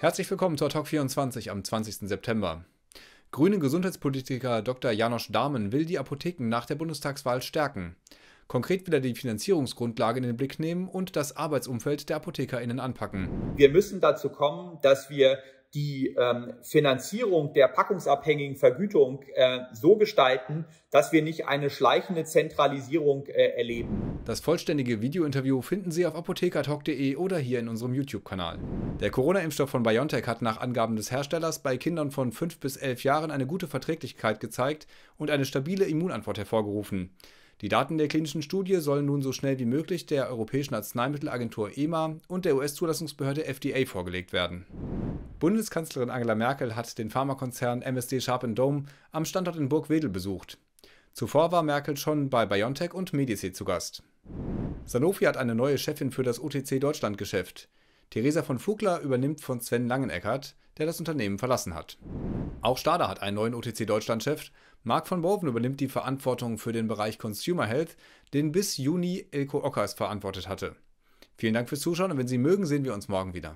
Herzlich willkommen zur Talk 24 am 20. September. Grüne Gesundheitspolitiker Dr. Janosch Dahmen will die Apotheken nach der Bundestagswahl stärken. Konkret will er die Finanzierungsgrundlage in den Blick nehmen und das Arbeitsumfeld der ApothekerInnen anpacken. Wir müssen dazu kommen, dass wir die ähm, Finanzierung der packungsabhängigen Vergütung äh, so gestalten, dass wir nicht eine schleichende Zentralisierung äh, erleben. Das vollständige Videointerview finden Sie auf apothekertalk.de oder hier in unserem YouTube-Kanal. Der Corona-Impfstoff von BioNTech hat nach Angaben des Herstellers bei Kindern von 5 bis 11 Jahren eine gute Verträglichkeit gezeigt und eine stabile Immunantwort hervorgerufen. Die Daten der klinischen Studie sollen nun so schnell wie möglich der Europäischen Arzneimittelagentur EMA und der US-Zulassungsbehörde FDA vorgelegt werden. Bundeskanzlerin Angela Merkel hat den Pharmakonzern MSD Sharp Dome am Standort in Burgwedel besucht. Zuvor war Merkel schon bei BioNTech und Medici zu Gast. Sanofi hat eine neue Chefin für das OTC Deutschland-Geschäft. Theresa von Fugler übernimmt von Sven Langeneckert, der das Unternehmen verlassen hat. Auch Stada hat einen neuen OTC Deutschland-Chef. Marc von Boven übernimmt die Verantwortung für den Bereich Consumer Health, den bis Juni Elko Ockers verantwortet hatte. Vielen Dank fürs Zuschauen und wenn Sie mögen, sehen wir uns morgen wieder.